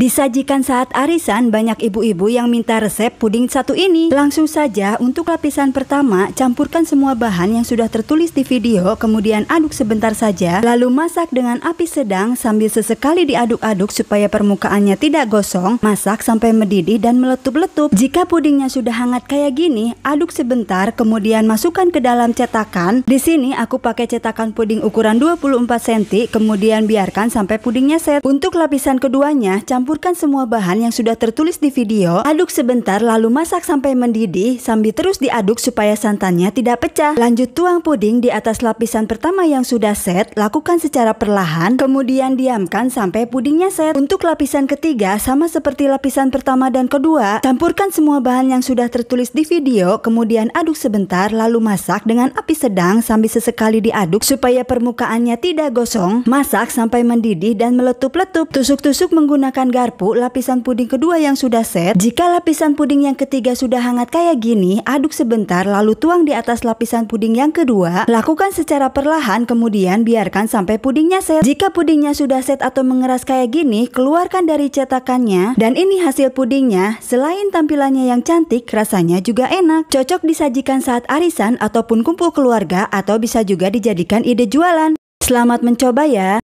Disajikan saat arisan, banyak ibu-ibu yang minta resep puding satu ini. Langsung saja, untuk lapisan pertama, campurkan semua bahan yang sudah tertulis di video, kemudian aduk sebentar saja, lalu masak dengan api sedang sambil sesekali diaduk-aduk supaya permukaannya tidak gosong. Masak sampai mendidih dan meletup-letup. Jika pudingnya sudah hangat kayak gini, aduk sebentar, kemudian masukkan ke dalam cetakan. Di sini aku pakai cetakan puding ukuran 24 cm, kemudian biarkan sampai pudingnya set. Untuk lapisan keduanya, campur Campurkan semua bahan yang sudah tertulis di video, aduk sebentar lalu masak sampai mendidih sambil terus diaduk supaya santannya tidak pecah. Lanjut tuang puding di atas lapisan pertama yang sudah set, lakukan secara perlahan, kemudian diamkan sampai pudingnya set. Untuk lapisan ketiga, sama seperti lapisan pertama dan kedua, campurkan semua bahan yang sudah tertulis di video, kemudian aduk sebentar lalu masak dengan api sedang sambil sesekali diaduk supaya permukaannya tidak gosong. Masak sampai mendidih dan meletup-letup. Tusuk-tusuk menggunakan garpu lapisan puding kedua yang sudah set. Jika lapisan puding yang ketiga sudah hangat kayak gini, aduk sebentar lalu tuang di atas lapisan puding yang kedua. Lakukan secara perlahan kemudian biarkan sampai pudingnya set. Jika pudingnya sudah set atau mengeras kayak gini, keluarkan dari cetakannya. Dan ini hasil pudingnya, selain tampilannya yang cantik, rasanya juga enak. Cocok disajikan saat arisan ataupun kumpul keluarga atau bisa juga dijadikan ide jualan. Selamat mencoba ya.